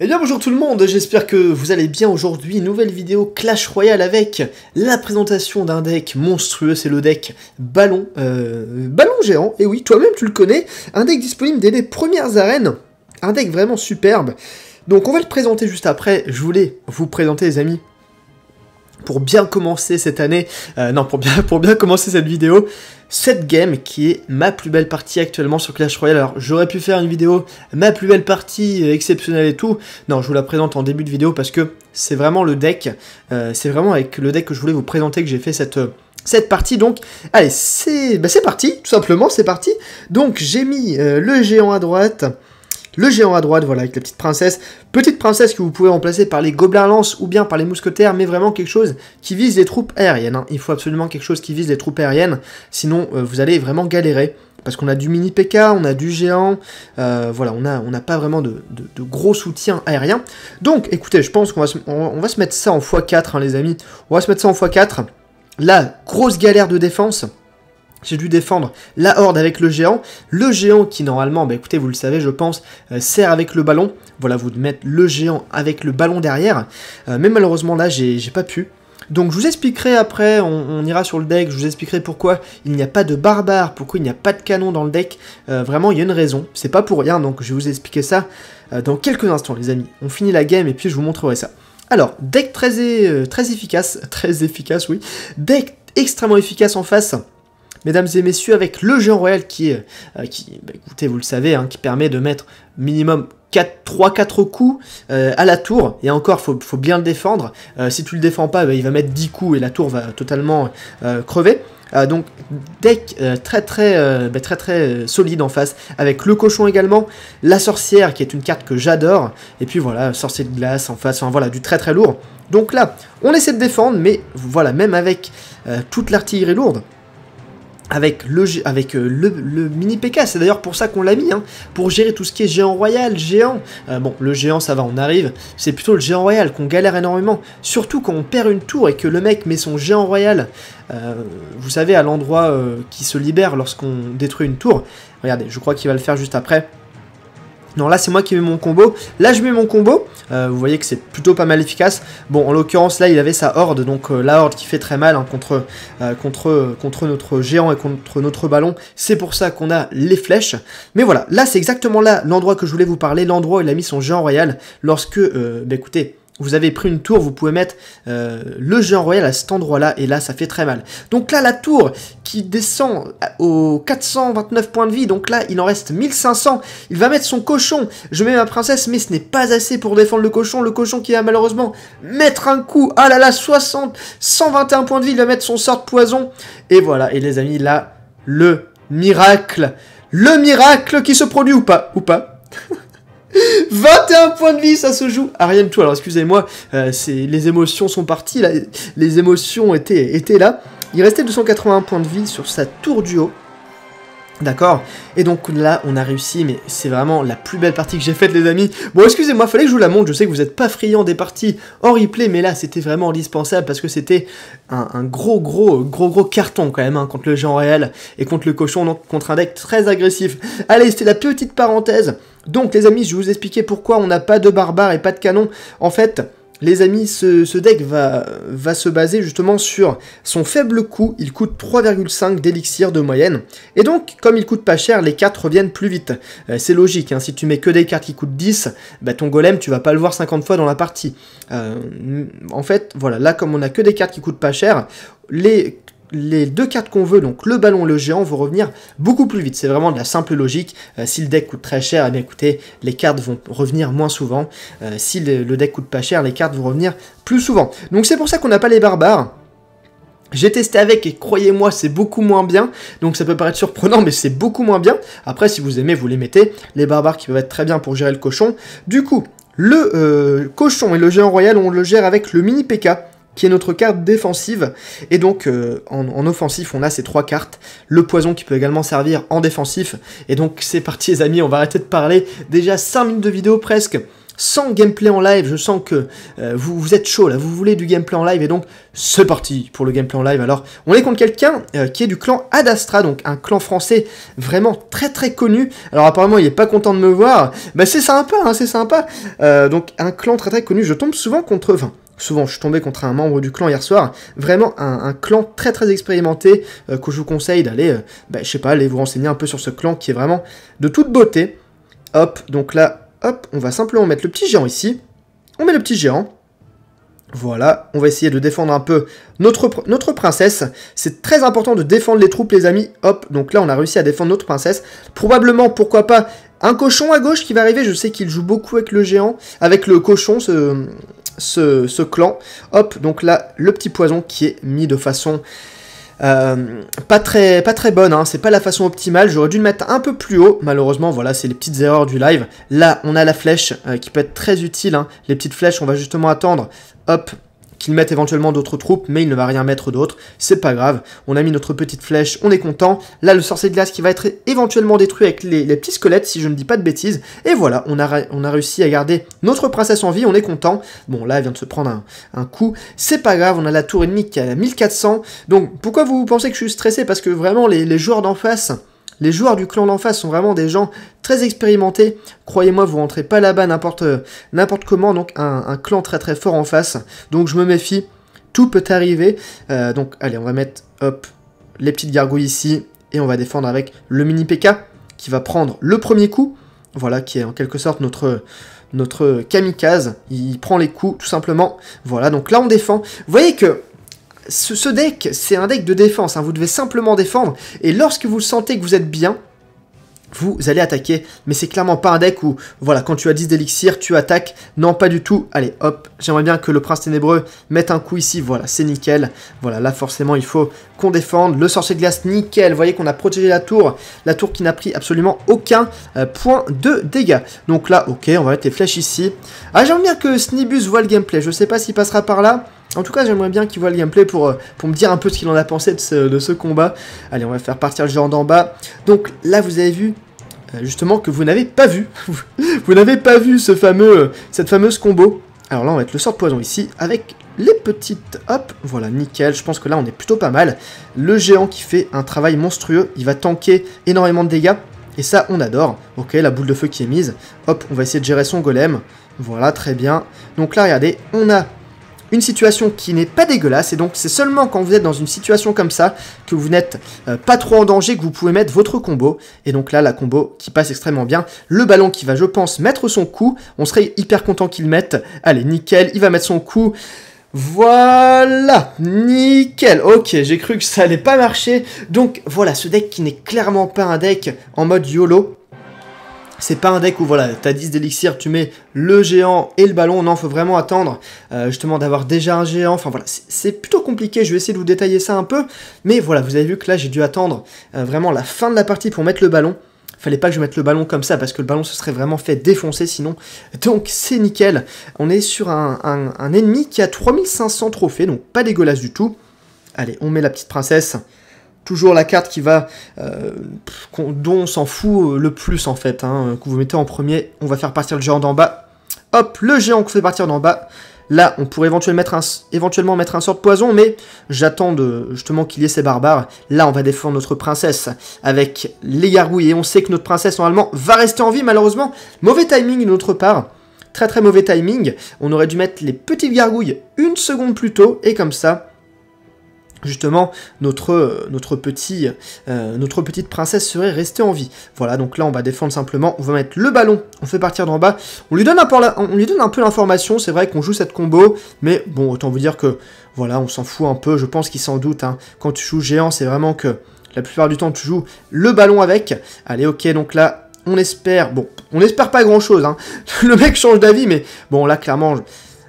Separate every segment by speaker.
Speaker 1: Et eh bien bonjour tout le monde, j'espère que vous allez bien aujourd'hui, nouvelle vidéo Clash Royale avec la présentation d'un deck monstrueux, c'est le deck Ballon, euh, Ballon Géant, et eh oui, toi-même tu le connais, un deck disponible dès les premières arènes, un deck vraiment superbe, donc on va le présenter juste après, je voulais vous présenter les amis pour bien commencer cette année, euh, non, pour bien, pour bien commencer cette vidéo, cette game qui est ma plus belle partie actuellement sur Clash Royale. Alors j'aurais pu faire une vidéo ma plus belle partie euh, exceptionnelle et tout. Non, je vous la présente en début de vidéo parce que c'est vraiment le deck. Euh, c'est vraiment avec le deck que je voulais vous présenter que j'ai fait cette, cette partie. Donc allez, c'est bah, parti, tout simplement c'est parti. Donc j'ai mis le géant à droite. Le géant à droite, voilà, avec la petite princesse. Petite princesse que vous pouvez remplacer par les gobelins lance ou bien par les mousquetaires, mais vraiment quelque chose qui vise les troupes aériennes. Hein. Il faut absolument quelque chose qui vise les troupes aériennes, sinon euh, vous allez vraiment galérer. Parce qu'on a du mini PK, on a du géant, euh, voilà, on n'a on pas vraiment de, gros soutien aérien. Donc, écoutez, je pense qu'on va, se, on, va se mettre ça en x4, hein, les amis. On va se mettre ça en x4. La grosse galère de défense. J'ai dû défendre la horde avec le géant. Le géant qui normalement, bah écoutez, vous le savez, je pense, euh, sert avec le ballon. Voilà, vous de mettre le géant avec le ballon derrière. Euh, mais malheureusement là, j'ai pas pu. Donc je vous expliquerai après, on, ira sur le deck, je vous expliquerai pourquoi il n'y a pas de barbare, pourquoi il n'y a pas de canon dans le deck. Euh, vraiment, il y a une raison, c'est pas pour rien, donc je vais vous expliquer ça dans quelques instants les amis. On finit la game et puis je vous montrerai ça. Alors, deck très, très efficace, très efficace oui, deck extrêmement efficace en face, mesdames et messieurs, avec le géant royal qui, euh, bah, écoutez, vous le savez, hein, qui permet de mettre minimum 3-4 coups euh, à la tour, et encore, faut, faut bien le défendre, euh, si tu le défends pas, bah, il va mettre 10 coups et la tour va totalement crever. donc deck très très bah, très très solide en face avec le cochon également, la sorcière qui est une carte que j'adore et puis voilà sorcier de glace en face, enfin voilà du très très lourd. Donc là, on essaie de défendre mais voilà même avec toute l'artillerie lourde, avec le, avec euh, le, mini PK. C'est d'ailleurs pour ça qu'on l'a mis, hein, pour gérer tout ce qui est géant royal, géant. Euh, bon, le géant, ça va, on arrive. C'est plutôt le géant royal qu'on galère énormément. Surtout quand on perd une tour et que le mec met son géant royal, euh, vous savez, à l'endroit qui se libère lorsqu'on détruit une tour. Regardez, je crois qu'il va le faire juste après. Non, là, c'est moi qui mets mon combo. Là, je mets mon combo. Euh, vous voyez que c'est plutôt pas mal efficace. Bon, en l'occurrence, là, il avait sa horde. Donc, euh, la horde qui fait très mal hein, contre, euh, contre, contre notre géant et contre notre ballon. C'est pour ça qu'on a les flèches. Mais voilà, là, c'est exactement là l'endroit que je voulais vous parler. L'endroit où il a mis son géant royal. Lorsque, bah, écoutez, vous avez pris une tour, vous pouvez mettre euh, le géant royal à cet endroit-là, et là, ça fait très mal. Donc là, la tour qui descend aux 429 points de vie, donc là, il en reste 1500. Il va mettre son cochon. Je mets ma princesse, mais ce n'est pas assez pour défendre le cochon. Le cochon qui va malheureusement mettre un coup. Ah là là, 60, 121 points de vie, il va mettre son sort de poison. Et voilà, et les amis, là, le miracle. Le miracle qui se produit ou pas, ou pas. 21 points de vie, ça se joue à ah, rien de tout. Alors excusez-moi, euh, les émotions sont parties, les émotions étaient, étaient là. Il restait 281 points de vie sur sa tour du haut. D'accord Et donc là, on a réussi, mais c'est vraiment la plus belle partie que j'ai faite, les amis. Bon, excusez-moi, fallait que je vous la montre. Je sais que vous n'êtes pas friand des parties en replay, mais là, c'était vraiment indispensable parce que c'était un, gros, gros, gros, gros carton quand même hein, contre le genre réel et contre le cochon, donc contre un deck très agressif. Allez, c'était la petite parenthèse. Donc, les amis, je vais vous expliquer pourquoi on n'a pas de barbare et pas de canon. En fait... Les amis, ce, deck va, va, se baser justement sur son faible coût, il coûte 3,5 d'élixir de moyenne, et donc comme il coûte pas cher, les cartes reviennent plus vite. Euh, c'est logique, hein. si tu mets que des cartes qui coûtent 10, bah, ton golem tu vas pas le voir 50 fois dans la partie. Euh, en fait, voilà, là comme on a que des cartes qui coûtent pas cher, les les deux cartes qu'on veut, donc le ballon et le géant, vont revenir beaucoup plus vite. C'est vraiment de la simple logique. Euh, si le deck coûte très cher, eh écoutez, les cartes vont revenir moins souvent. Euh, si le, deck coûte pas cher, les cartes vont revenir plus souvent. Donc c'est pour ça qu'on n'a pas les barbares. J'ai testé avec et croyez-moi, c'est beaucoup moins bien. Donc ça peut paraître surprenant, mais c'est beaucoup moins bien. Après, si vous aimez, vous les mettez. Les barbares qui peuvent être très bien pour gérer le cochon. Du coup, le euh, cochon et le géant royal, on le gère avec le mini PK qui est notre carte défensive. Et donc euh, en, offensif, on a ces trois cartes. Le poison qui peut également servir en défensif. Et donc c'est parti les amis, on va arrêter de parler. Déjà 5 minutes de vidéo presque. Sans gameplay en live, je sens que euh, vous, vous, êtes chaud là, vous voulez du gameplay en live et donc c'est parti pour le gameplay en live. Alors on est contre quelqu'un euh, qui est du clan Adastra, donc un clan français vraiment très très connu. Alors apparemment il est pas content de me voir, bah c'est sympa, hein, c'est sympa. donc un clan très très connu, je tombe souvent contre 20. Souvent, je suis tombé contre un membre du clan hier soir. Vraiment un, clan très très expérimenté euh, que je vous conseille d'aller, euh, bah, je sais pas, aller vous renseigner un peu sur ce clan qui est vraiment de toute beauté. Hop, donc là, hop, on va simplement mettre le petit géant ici. On met le petit géant. Voilà, on va essayer de défendre un peu notre, notre princesse. C'est très important de défendre les troupes, les amis. Hop, donc là, on a réussi à défendre notre princesse. Probablement, pourquoi pas, un cochon à gauche qui va arriver. Je sais qu'il joue beaucoup avec le géant, avec le cochon, ce, ce, ce, clan. Hop, donc là, le petit poison qui est mis de façon euh, pas très, pas très bonne, hein. c'est pas la façon optimale, j'aurais dû le mettre un peu plus haut, malheureusement, voilà, c'est les petites erreurs du live. Là, on a la flèche euh, qui peut être très utile, hein. les petites flèches, on va justement attendre, hop, qu'il mette éventuellement d'autres troupes, mais il ne va rien mettre d'autre, C'est pas grave, on a mis notre petite flèche, on est content. Là, le sorcier de glace qui va être éventuellement détruit avec les, petits squelettes, si je ne dis pas de bêtises. Et voilà, on a, on a réussi à garder notre princesse en vie, on est content. Bon, là, elle vient de se prendre un, coup. C'est pas grave, on a la tour ennemie qui est à 1400. Donc, pourquoi vous pensez que je suis stressé Parce que vraiment, les joueurs d'en face les joueurs du clan d'en face sont vraiment des gens très expérimentés. Croyez-moi, vous rentrez pas là-bas n'importe euh, n'importe comment. Donc un, clan très très fort en face. Donc je me méfie. Tout peut arriver. Euh, donc allez, on va mettre hop les petites gargouilles ici et on va défendre avec le mini PK qui va prendre le premier coup. Voilà, qui est en quelque sorte notre, notre kamikaze. Il prend les coups tout simplement. Voilà, donc là on défend. Vous voyez que ce, deck, c'est un deck de défense, hein. vous devez simplement défendre, et lorsque vous sentez que vous êtes bien, vous allez attaquer. Mais c'est clairement pas un deck où, voilà, quand tu as 10 d'élixir, tu attaques. Non, pas du tout. Allez, hop, j'aimerais bien que le prince ténébreux mette un coup ici. Voilà, c'est nickel. Voilà, là, forcément, il faut qu'on défende. Le sorcier de glace, nickel. Vous voyez qu'on a protégé la tour. La tour qui n'a pris absolument aucun euh, point de dégâts. Donc là, ok, on va mettre les flèches ici. Ah, j'aimerais bien que Snibus voit le gameplay. Je sais pas s'il passera par là. En tout cas, j'aimerais bien qu'il voit le gameplay pour, euh, pour me dire un peu ce qu'il en a pensé de ce, combat. Allez, on va faire partir le géant d'en bas. Donc là, vous avez vu euh, justement que vous n'avez pas vu. vous n'avez pas vu ce fameux, cette fameuse combo. Alors là, on va être le sort de poison ici avec les petites... Hop, voilà, nickel. Je pense que là, on est plutôt pas mal. Le géant qui fait un travail monstrueux. Il va tanker énormément de dégâts. Et ça, on adore. Ok, la boule de feu qui est mise. Hop, on va essayer de gérer son golem. Voilà, très bien. Donc là, regardez, on a une situation qui n'est pas dégueulasse. Et donc, c'est seulement quand vous êtes dans une situation comme ça que vous n'êtes euh, pas trop en danger que vous pouvez mettre votre combo. Et donc là, la combo qui passe extrêmement bien. Le ballon qui va, je pense, mettre son coup. On serait hyper content qu'il mette. Allez, nickel. Il va mettre son coup. Voilà, nickel, ok, j'ai cru que ça allait pas marcher, donc voilà, ce deck qui n'est clairement pas un deck en mode YOLO, c'est pas un deck où voilà, t'as 10 d'élixir, tu mets le géant et le ballon. Non, faut vraiment attendre euh, justement d'avoir déjà un géant. Enfin voilà, c'est plutôt compliqué. Je vais essayer de vous détailler ça un peu. Mais voilà, vous avez vu que là, j'ai dû attendre euh, vraiment la fin de la partie pour mettre le ballon. Fallait pas que je mette le ballon comme ça parce que le ballon se serait vraiment fait défoncer sinon. Donc c'est nickel. On est sur un, un ennemi qui a 3500 trophées, donc pas dégueulasse du tout. Allez, on met la petite princesse toujours la carte qui va euh, dont on s'en fout euh, le plus en fait hein, que vous mettez en premier on va faire partir le géant d'en bas hop le géant qu'on fait partir d'en bas là on pourrait éventuellement mettre un, éventuellement mettre un sort de poison mais j'attends de, justement qu'il y ait ces barbares là on va défendre notre princesse avec les gargouilles et on sait que notre princesse normalement va rester en vie malheureusement mauvais timing de notre part très très mauvais timing on aurait dû mettre les petites gargouilles une seconde plus tôt et comme ça justement notre, euh, notre, euh, notre petite princesse serait restée en vie. Voilà, donc là on va défendre simplement, on va mettre le ballon, on fait partir d'en bas, on lui donne un peu, on lui donne un peu l'information, c'est vrai qu'on joue cette combo, mais bon, autant vous dire que, voilà, on s'en fout un peu, je pense qu'il s'en doute, hein. quand tu joues géant, c'est vraiment que la plupart du temps tu joues le ballon avec. Allez, ok, donc là, on espère, bon, on n'espère pas grand-chose, hein. le mec change d'avis, mais bon, là, clairement,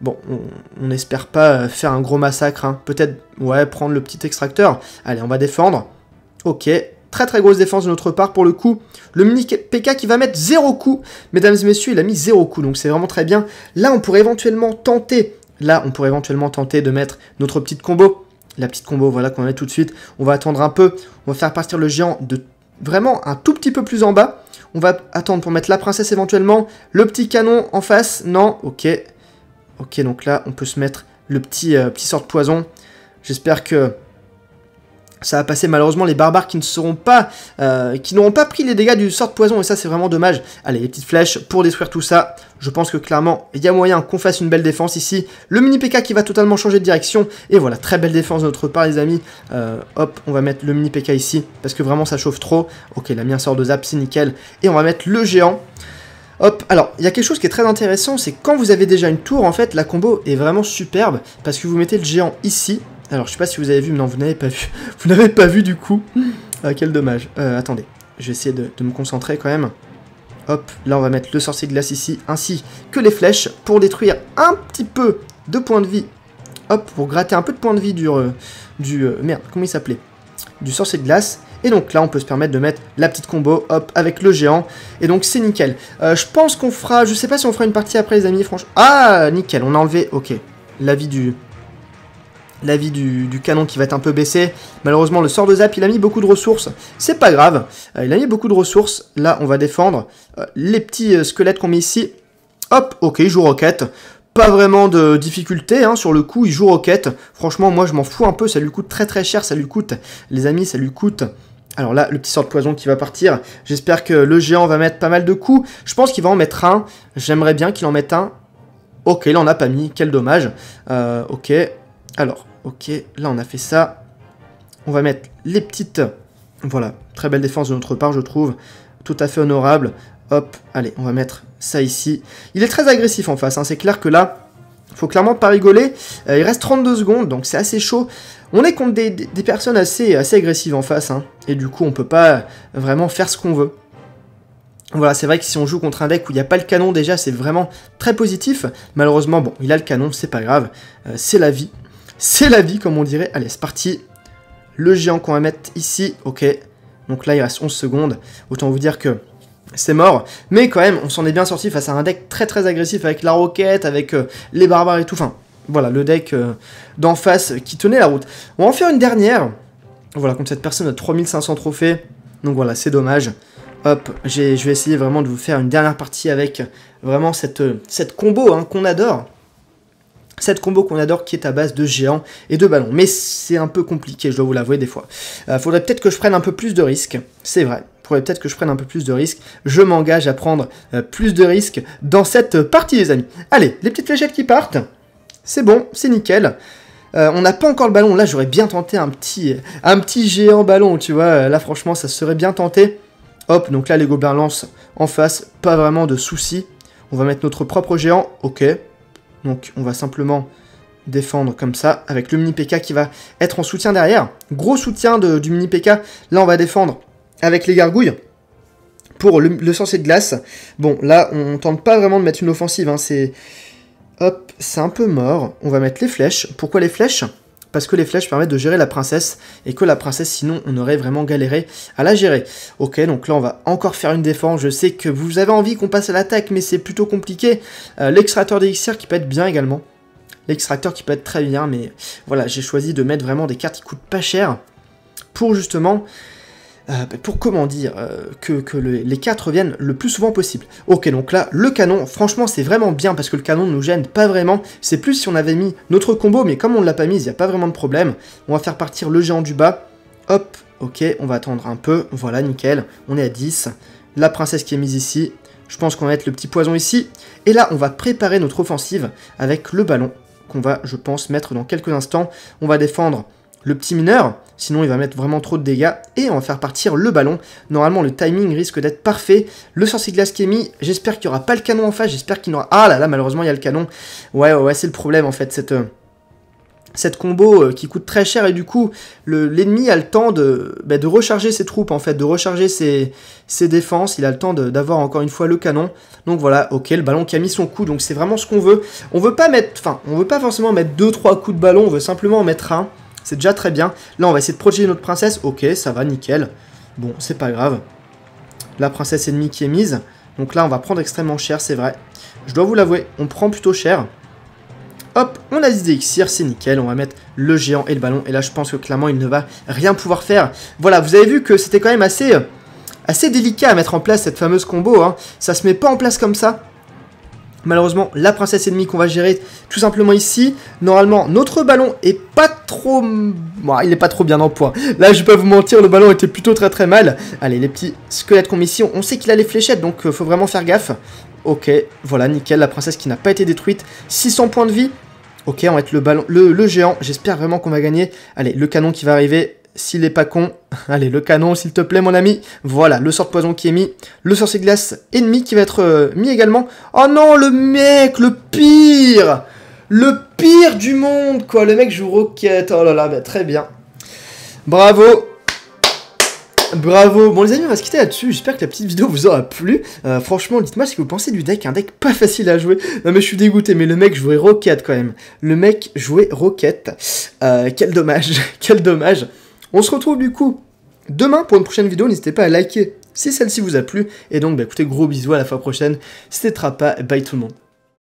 Speaker 1: Bon, on n'espère pas faire un gros massacre, hein. peut-être, ouais, prendre le petit extracteur. Allez, on va défendre. Ok, très très grosse défense de notre part pour le coup. Le mini PK qui va mettre zéro coup, mesdames et messieurs, il a mis zéro coup, donc c'est vraiment très bien. Là, on pourrait éventuellement tenter, là, on pourrait éventuellement tenter de mettre notre petite combo. La petite combo, voilà, qu'on a tout de suite. On va attendre un peu, on va faire partir le géant de vraiment un tout petit peu plus en bas. On va attendre pour mettre la princesse éventuellement. Le petit canon en face, non, ok. Ok, donc là, on peut se mettre le euh, petit, sort de poison. J'espère que ça va passer malheureusement les barbares qui ne seront pas, euh, qui n'auront pas pris les dégâts du sort de poison et ça c'est vraiment dommage. Allez, les petites flèches pour détruire tout ça. Je pense que clairement il y a moyen qu'on fasse une belle défense ici. Le mini PK qui va totalement changer de direction et voilà très belle défense de notre part les amis. Euh, hop, on va mettre le mini PK ici parce que vraiment ça chauffe trop. Ok, la mienne sort de zap, c'est nickel et on va mettre le géant. Hop, alors, il y a quelque chose qui est très intéressant, c'est quand vous avez déjà une tour, en fait, la combo est vraiment superbe, parce que vous mettez le géant ici. Alors, je sais pas si vous avez vu, mais non, vous n'avez pas vu. vous n'avez pas vu, du coup. Ah, quel dommage. Euh, attendez, je vais essayer de, me concentrer quand même. Hop, là, on va mettre le sorcier de glace ici, ainsi que les flèches, pour détruire un petit peu de points de vie. Hop, pour gratter un peu de points de vie du... Euh, du euh, merde, comment il s'appelait Du sorcier de glace. Et donc là, on peut se permettre de mettre la petite combo, hop, avec le géant. Et donc c'est nickel. Euh, je pense qu'on fera, je sais pas si on fera une partie après les amis, franchement. Ah, nickel, on a enlevé, ok, vie du... vie du, du canon qui va être un peu baissé. Malheureusement, le sort de Zap, il a mis beaucoup de ressources. C'est pas grave. Euh, il a mis beaucoup de ressources. Là, on va défendre. Euh, les petits squelettes qu'on met ici. Hop, ok, il joue roquette pas vraiment de difficulté hein, sur le coup, il joue roquette. Franchement, moi je m'en fous un peu, ça lui coûte très très cher, ça lui coûte, les amis, ça lui coûte alors là, le petit sort de poison qui va partir. J'espère que le géant va mettre pas mal de coups. Je pense qu'il va en mettre un. J'aimerais bien qu'il en mette un. Ok, il on a pas mis, quel dommage. Euh, ok, alors, ok, là on a fait ça. On va mettre les petites... Voilà, très belle défense de notre part, je trouve. Tout à fait honorable. Hop, allez, on va mettre ça ici. Il est très agressif en face, hein. c'est clair que là, faut clairement pas rigoler. Euh, il reste 32 secondes, donc c'est assez chaud. On est contre des, personnes assez, assez, agressives en face, hein. et du coup on peut pas vraiment faire ce qu'on veut. Voilà, c'est vrai que si on joue contre un deck où il n'y a pas le canon déjà, c'est vraiment très positif. Malheureusement, bon, il a le canon, c'est pas grave, euh, c'est la vie. C'est la vie, comme on dirait. Allez, c'est parti. Le géant qu'on va mettre ici, ok. Donc là, il reste 11 secondes. Autant vous dire que c'est mort. Mais quand même, on s'en est bien sorti face à un deck très très agressif avec la roquette, avec euh, les barbares et tout. Enfin, voilà, le deck euh, d'en face qui tenait la route. On va en faire une dernière. Voilà, contre cette personne a 3500 trophées. Donc voilà, c'est dommage. Hop, je vais essayer vraiment de vous faire une dernière partie avec vraiment cette, euh, cette combo hein, qu'on adore. Cette combo qu'on adore qui est à base de géants et de ballons. Mais c'est un peu compliqué, je dois vous l'avouer des fois. Il faudrait peut-être que je prenne un peu plus de risques, c'est vrai peut-être que je prenne un peu plus de risques. Je m'engage à prendre euh, plus de risques dans cette partie, les amis. Allez, les petites fléchettes qui partent. C'est bon, c'est nickel. Euh, on n'a pas encore le ballon. Là, j'aurais bien tenté un petit, un petit géant ballon, tu vois. Euh, là, franchement, ça serait bien tenté. Hop, donc là, les gobelins lancent en face. Pas vraiment de soucis. On va mettre notre propre géant. Ok. Donc, on va simplement défendre comme ça, avec le mini PK qui va être en soutien derrière. Gros soutien du mini PK. Là, on va défendre avec les gargouilles pour le, le de glace. Bon, là, on tente pas vraiment de mettre une offensive. Hein. c'est... Hop, c'est un peu mort. On va mettre les flèches. Pourquoi les flèches Parce que les flèches permettent de gérer la princesse. Et que la princesse, sinon, on aurait vraiment galéré à la gérer. Ok, donc là, on va encore faire une défense. Je sais que vous avez envie qu'on passe à l'attaque, mais c'est plutôt compliqué. Euh, l'extracteur d'élixir qui peut être bien également. L'extracteur qui peut être très bien, mais voilà, j'ai choisi de mettre vraiment des cartes qui coûtent pas cher. Pour justement euh, pour comment dire, euh, que, les quatre viennent le plus souvent possible. Ok, donc là, le canon, franchement, c'est vraiment bien parce que le canon ne nous gêne pas vraiment. C'est plus si on avait mis notre combo, mais comme on ne l'a pas mise, il n'y a pas vraiment de problème. On va faire partir le géant du bas. Hop, ok, on va attendre un peu. Voilà, nickel, on est à 10. La princesse qui est mise ici. Je pense qu'on va mettre le petit poison ici. Et là, on va préparer notre offensive avec le ballon qu'on va, je pense, mettre dans quelques instants. On va défendre le petit mineur, sinon il va mettre vraiment trop de dégâts, et on va faire partir le ballon. Normalement le timing risque d'être parfait, le sorcier glace qui est mis, j'espère qu'il n'y aura pas le canon en face, j'espère qu'il n'aura... Ah là là, malheureusement il y a le canon. Ouais, ouais, ouais c'est le problème en fait, cette... Euh, combo euh, qui coûte très cher et du coup l'ennemi a le temps de, bah, de, recharger ses troupes en fait, de recharger ses, ses défenses, il a le temps d'avoir encore une fois le canon. Donc voilà, ok, le ballon qui a mis son coup, donc c'est vraiment ce qu'on veut. On veut pas mettre, enfin on veut pas forcément mettre 2-3 coups de ballon, on veut simplement en mettre un. C'est déjà très bien. Là, on va essayer de protéger notre princesse. Ok, ça va, nickel. Bon, c'est pas grave. La princesse ennemie qui est mise. Donc là, on va prendre extrêmement cher, c'est vrai. Je dois vous l'avouer, on prend plutôt cher. Hop, on a des Xir, c'est nickel, on va mettre le géant et le ballon, et là je pense que clairement il ne va rien pouvoir faire. Voilà, vous avez vu que c'était quand même assez, euh, assez délicat à mettre en place cette fameuse combo, hein. ça se met pas en place comme ça, Malheureusement, la princesse ennemie qu'on va gérer tout simplement ici. Normalement, notre ballon est pas trop... il est pas trop bien en point. Là, je vais pas vous mentir, le ballon était plutôt très très mal. Allez, les petits squelettes qu'on met ici, on sait qu'il a les fléchettes, donc euh, faut vraiment faire gaffe. Ok, voilà, nickel, la princesse qui n'a pas été détruite. 600 points de vie. Ok, on va être le, ballon, le géant. J'espère vraiment qu'on va gagner. Allez, le canon qui va arriver. S'il est pas con, allez, le canon, s'il te plaît, mon ami. Voilà, le sort de poison qui est mis. Le sorcier glace ennemi qui va être euh, mis également. Oh non, le mec, le pire Le pire du monde, quoi. Le mec joue roquette. Oh là là, mais bah, très bien. Bravo Bravo Bon les amis, on va se quitter là-dessus, j'espère que la petite vidéo vous aura plu. Euh, franchement, dites-moi ce que vous pensez du deck, un deck pas facile à jouer. Non mais je suis dégoûté, mais le mec jouait roquette, quand même. Le mec jouait roquette. Euh, quel dommage, quel dommage. On se retrouve du coup demain pour une prochaine vidéo. N'hésitez pas à liker si celle-ci vous a plu. Et donc, bah, écoutez, gros bisous à la fois prochaine. C'était Trapa. Bye tout le monde.